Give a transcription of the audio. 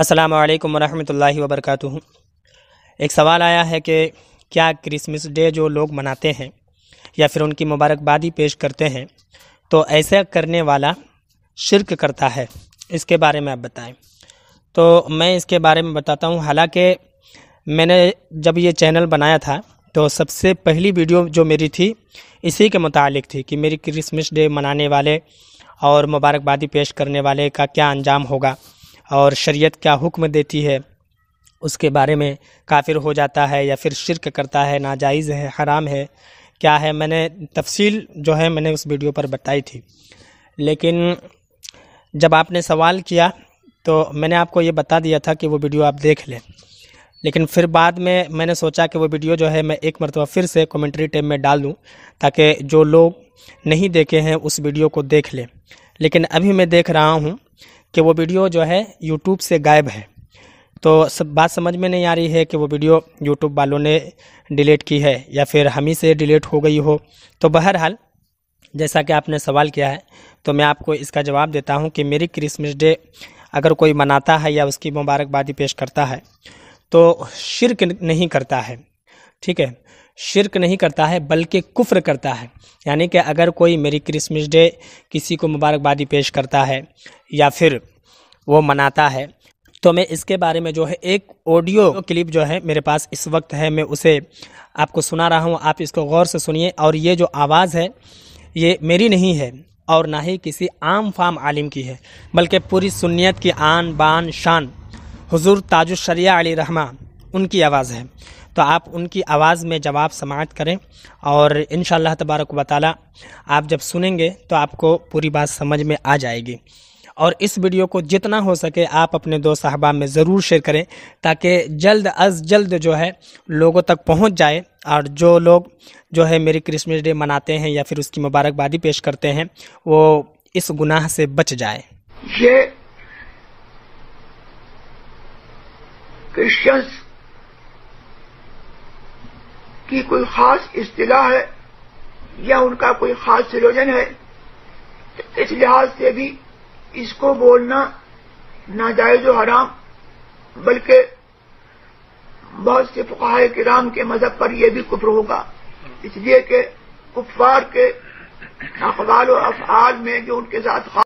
अस्सलाम वालेकुम रहमतुल्लाहि व बरकातुहू एक सवाल आया है कि क्या क्रिसमस डे जो लोग मनाते हैं या फिर उनकी मुबारकबादी पेश करते हैं तो ऐसा करने वाला शिरक करता है इसके बारे में आप बताएं तो मैं इसके बारे में बताता हूँ हालांकि मैंने जब ये चैनल बनाया था तो सबसे पहली वीडियो जो मेरी थी इसी के मुतालिक थी कि मेरी क्रिसमस डे मनाने वाले और मुबारकबादी पेश करने वाले का क्या अंजाम होगा और शरीयत क्या हुक्म देती है उसके बारे में काफिर हो जाता है या फिर शिरक करता है नाजायज़ है हराम है क्या है मैंने तफसील जो है मैंने उस वीडियो पर बताई थी लेकिन जब आपने सवाल किया तो मैंने आपको ये बता दिया था कि वो वीडियो आप देख लें लेकिन फिर बाद में मैंने सोचा कि वो वीडियो जो है मैं एक मरतबा फिर से कमेंट्री टैब में डाल दूँ ताकि जो लोग नहीं देखे हैं उस वीडियो को देख लें लेकिन अभी मैं देख रहा हूँ कि वो वीडियो जो है यूट्यूब से गायब है तो सब बात समझ में नहीं आ रही है कि वो वीडियो यूट्यूब वालों ने डिलीट की है या फिर हम ही से डिलीट हो गई हो तो बहरहाल जैसा कि आपने सवाल किया है तो मैं आपको इसका जवाब देता हूँ कि मेरी क्रिसमस डे अगर कोई मनाता है या उसकी मुबारकबादी पेश करता है तो शिरक नहीं करता है ठीक है शिरक नहीं करता है बल्कि कुफ्र करता है यानी कि अगर कोई मेरी क्रिसमस डे किसी को मुबारकबादी पेश करता है या फिर वो मनाता है तो मैं इसके बारे में जो है एक ऑडियो क्लिप जो है मेरे पास इस वक्त है मैं उसे आपको सुना रहा हूँ आप इसको गौर से सुनिए और ये जो आवाज़ है ये मेरी नहीं है और ना ही किसी आम फाम आलिम की है बल्कि पूरी सुन्नीत की आन बान शान हुजूर ताजुशरिया अली रहमा उनकी आवाज़ है तो आप उनकी आवाज़ में जवाब समाप्त करें और इन तबारक वाली आप जब सुनेंगे तो आपको पूरी बात समझ में आ जाएगी और इस वीडियो को जितना हो सके आप अपने दो साहबा में ज़रूर शेयर करें ताकि जल्द अज जल्द जो है लोगों तक पहुंच जाए और जो लोग जो है मेरी क्रिसमस डे मनाते हैं या फिर उसकी मुबारकबादी पेश करते हैं वो इस गुनाह से बच जाए ये क्रिश्चियंस की कोई खास इस्तेलाह है या उनका कोई खास सिलोजन है तो इस लिहाज से भी इसको बोलना नाजायज हराम बल्कि बहुत से फुकाए किराम के मजहब पर यह भी कुफ्र होगा इसलिए कि कुफार के अखबार और अफआल में जो उनके साथ